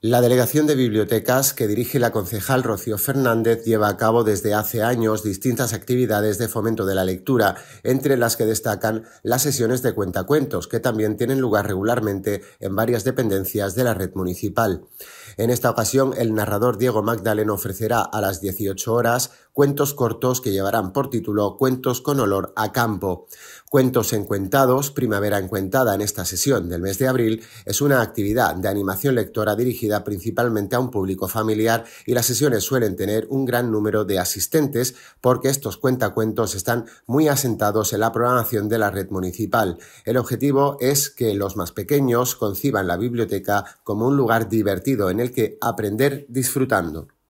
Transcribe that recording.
La Delegación de Bibliotecas que dirige la concejal Rocío Fernández lleva a cabo desde hace años distintas actividades de fomento de la lectura, entre las que destacan las sesiones de cuentacuentos, que también tienen lugar regularmente en varias dependencias de la red municipal. En esta ocasión, el narrador Diego Magdalen ofrecerá a las 18 horas cuentos cortos que llevarán por título Cuentos con olor a campo. Cuentos encuentados, Primavera encuentada en esta sesión del mes de abril, es una actividad de animación lectora dirigida principalmente a un público familiar y las sesiones suelen tener un gran número de asistentes porque estos cuentacuentos están muy asentados en la programación de la red municipal. El objetivo es que los más pequeños conciban la biblioteca como un lugar divertido en el que aprender disfrutando.